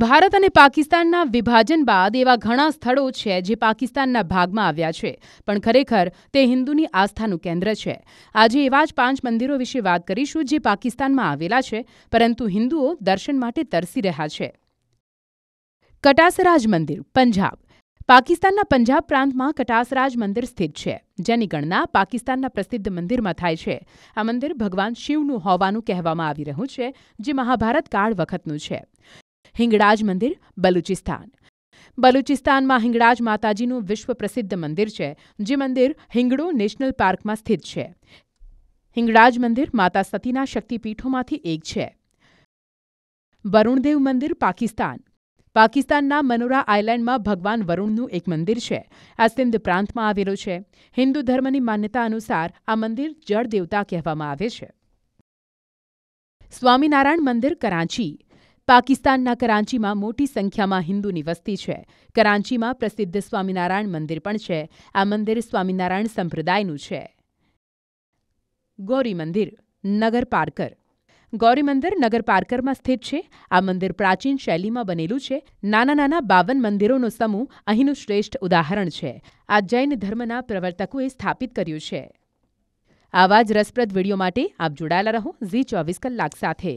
ભારત અને પાકિસ્તાનના વિભાજન બાદ એવા ઘણા સ્થળો છે જે પાકિસ્તાનના ભાગમાં આવ્યા છે પણ ખરેખર તે હિન્દુની આસ્થાનું કેન્દ્ર છે આજે એવા જ પાંચ મંદિરો વિશે વાત કરીશું જે પાકિસ્તાનમાં આવેલા છે પરંતુ હિન્દુઓ દર્શન માટે તરસી રહ્યા છે કટાસરાજ મંદિર પંજાબ પાકિસ્તાનના પંજાબ પ્રાંતમાં કટાસરાજ મંદિર સ્થિત છે જેની ગણના પાકિસ્તાનના પ્રસિદ્ધ મંદિરમાં થાય છે આ મંદિર ભગવાન શિવનું હોવાનું કહેવામાં આવી રહ્યું છે જે મહાભારત કાળ વખતનું છે હિંગળાજ મંદિર બલુચિસ્તાન બલુચિસ્તાનમાં હિંગળાજ માતાજીનું વિશ્વ પ્રસિદ્ધ મંદિર છે જે મંદિર હિંગડો નેશનલ પાર્કમાં સ્થિત છે હિંગળાજ મંદિર માતા સતીના શક્તિપીઠોમાંથી એક છે વરુણદેવ મંદિર પાકિસ્તાન પાકિસ્તાનના મનોરા આઇલેન્ડમાં ભગવાન વરુણનું એક મંદિર છે આ સિંધ પ્રાંતમાં આવેલું છે હિન્દુ ધર્મની માન્યતા અનુસાર આ મંદિર જળ દેવતા કહેવામાં આવે છે સ્વામિનારાયણ મંદિર કરાંચી પાકિસ્તાનના કરાંચીમાં મોટી સંખ્યામાં હિન્દુની વસ્તી છે કરાંચીમાં પ્રસિદ્ધ સ્વામિનારાયણ મંદિર પણ છે આ મંદિર સ્વામિનારાયણ સંપ્રદાયનું છે ગૌરી મંદિર નગર પારકર ગૌરી મંદિર નગર પારકરમાં સ્થિત છે આ મંદિર પ્રાચીન શૈલીમાં બનેલું છે નાના નાના બાવન મંદિરોનો સમૂહ અહીંનું શ્રેષ્ઠ ઉદાહરણ છે આ જૈન ધર્મના પ્રવર્તકોએ સ્થાપિત કર્યું છે આવા જ રસપ્રદ વિડીયો માટે આપ જોડાયેલા રહો ઝી ચોવીસ કલાક સાથે